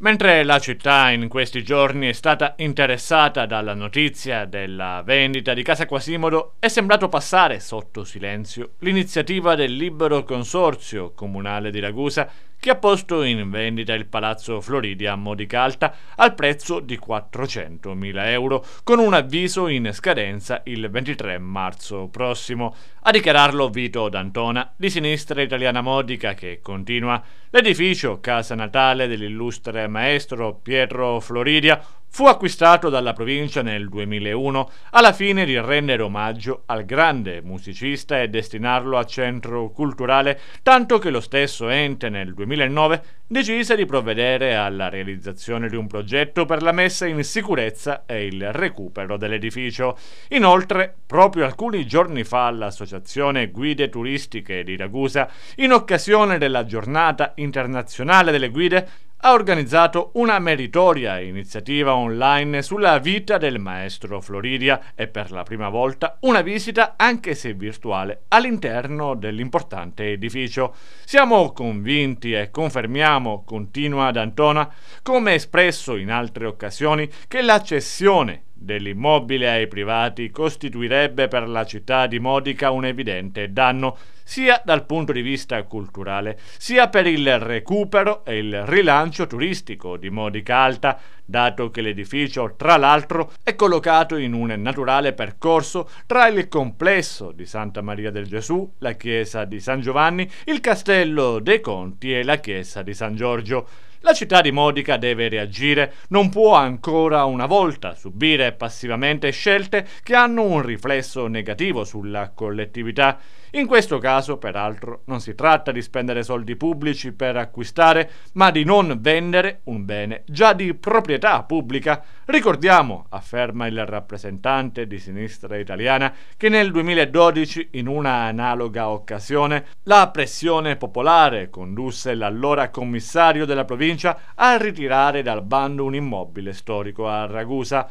Mentre la città in questi giorni è stata interessata dalla notizia della vendita di Casa Quasimodo, è sembrato passare sotto silenzio l'iniziativa del libero consorzio comunale di Ragusa che ha posto in vendita il Palazzo Floridia a Modicalta al prezzo di 400.000 euro, con un avviso in scadenza il 23 marzo prossimo. A dichiararlo Vito D'Antona, di Sinistra Italiana Modica, che continua. L'edificio, casa natale dell'illustre maestro Pietro Floridia, fu acquistato dalla provincia nel 2001 alla fine di rendere omaggio al grande musicista e destinarlo a centro culturale, tanto che lo stesso ente nel 2009 decise di provvedere alla realizzazione di un progetto per la messa in sicurezza e il recupero dell'edificio. Inoltre, proprio alcuni giorni fa l'Associazione Guide Turistiche di Ragusa, in occasione della giornata internazionale delle guide, ha organizzato una meritoria iniziativa online sulla vita del maestro Floridia e per la prima volta una visita, anche se virtuale, all'interno dell'importante edificio. Siamo convinti e confermiamo, continua D'Antona, come espresso in altre occasioni, che l'accessione dell'immobile ai privati costituirebbe per la città di Modica un evidente danno sia dal punto di vista culturale, sia per il recupero e il rilancio turistico di Modica Alta, dato che l'edificio, tra l'altro, è collocato in un naturale percorso tra il complesso di Santa Maria del Gesù, la chiesa di San Giovanni, il castello dei Conti e la chiesa di San Giorgio. La città di Modica deve reagire, non può ancora una volta subire passivamente scelte che hanno un riflesso negativo sulla collettività. In questo caso, peraltro, non si tratta di spendere soldi pubblici per acquistare, ma di non vendere un bene già di proprietà notorietà pubblica. Ricordiamo, afferma il rappresentante di sinistra italiana, che nel 2012, in una analoga occasione, la pressione popolare condusse l'allora commissario della provincia a ritirare dal bando un immobile storico a Ragusa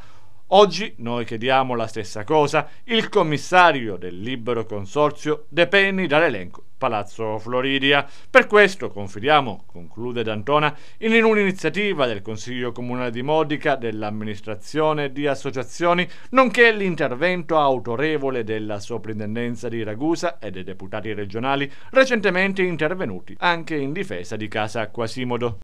Oggi noi chiediamo la stessa cosa. Il commissario del libero consorzio depenni dall'elenco Palazzo Floridia. Per questo confidiamo, conclude D'Antona, in un'iniziativa del Consiglio Comunale di Modica, dell'amministrazione di associazioni, nonché l'intervento autorevole della Soprintendenza di Ragusa e dei deputati regionali recentemente intervenuti anche in difesa di Casa Quasimodo.